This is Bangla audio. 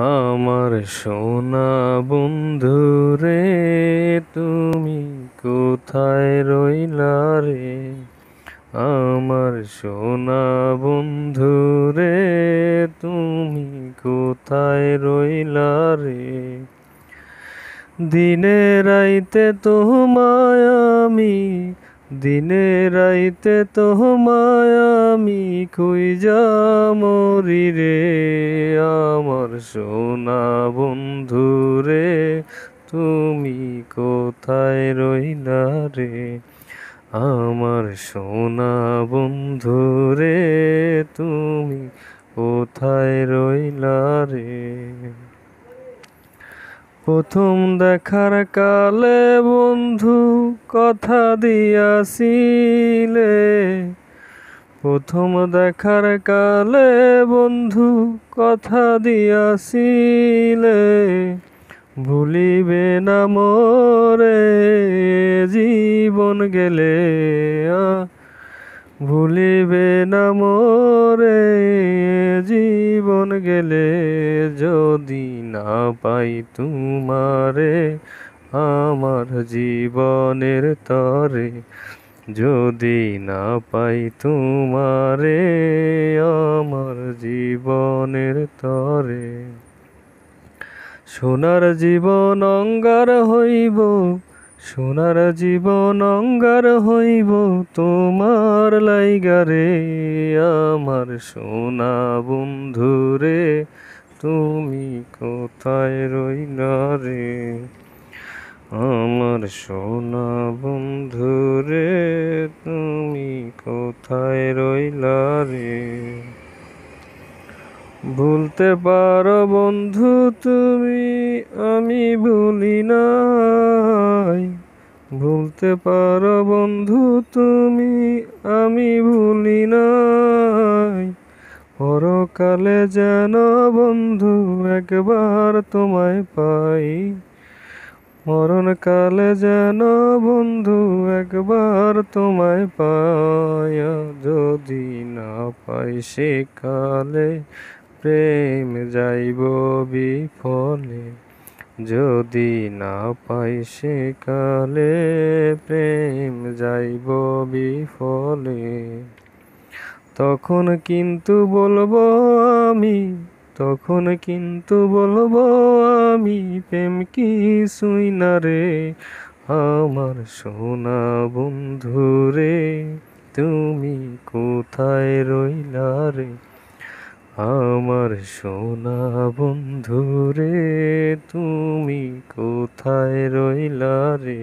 আমার সোনা বন্ধু রে তুমি কোথায় রইলা রে আমার সোনা বন্ধু রে তুমি কোথায় রইলা রে দিনে রাইতে তোমায় আমি দিনে রাইতে তোমায় আমি যা মরি রে আমার সোনা বন্ধু রে তুমি কোথায় রইলা রে আমার সোনা বন্ধু রে তুমি কোথায় রইলা রে প্রথম দেখার কালে বন্ধু কথা দিয়াছিলে প্রথম দেখার কালে বন্ধু কথা দিয়াছিলে ভুলিবে না মরে জীবন গেলে ভুলিবে না মরে জীবন জীবন গেলে যদি না পাই তোমারে আমার জীবনের তরে যদি না পাই তোমারে আমার জীবনের তরে সোনার জীবন অঙ্গার হইব সোনার জীবন অঙ্গার হইব তোমার লাইগারে আমার সোনা বন্ধুরে তুমি কোথায় রইলা রে আমার সোনা বন্ধুরে তুমি কোথায় রইলা রে ভুলতে পারো বন্ধু তুমি আমি ভুলি নাই ভুলতে পারো বন্ধু তুমি আমি ভুলি নাই পরকালে যেন বন্ধু একবার তোমায় পাই মরণকালে যেন বন্ধু একবার তোমায় পায় যদি না পাই সে কালে প্রেম যাইব বিফলে যদি না পাই সে কালে প্রেম যাইব বিফলে তখন কিন্তু বলব আমি তখন কিন্তু বলব আমি প্রেম কি শুই না রে আমার সোনা বন্ধু রে তুমি কোথায় রইলা রে আমার সোনা বন্ধু রে তুমি কোথায় রইলা রে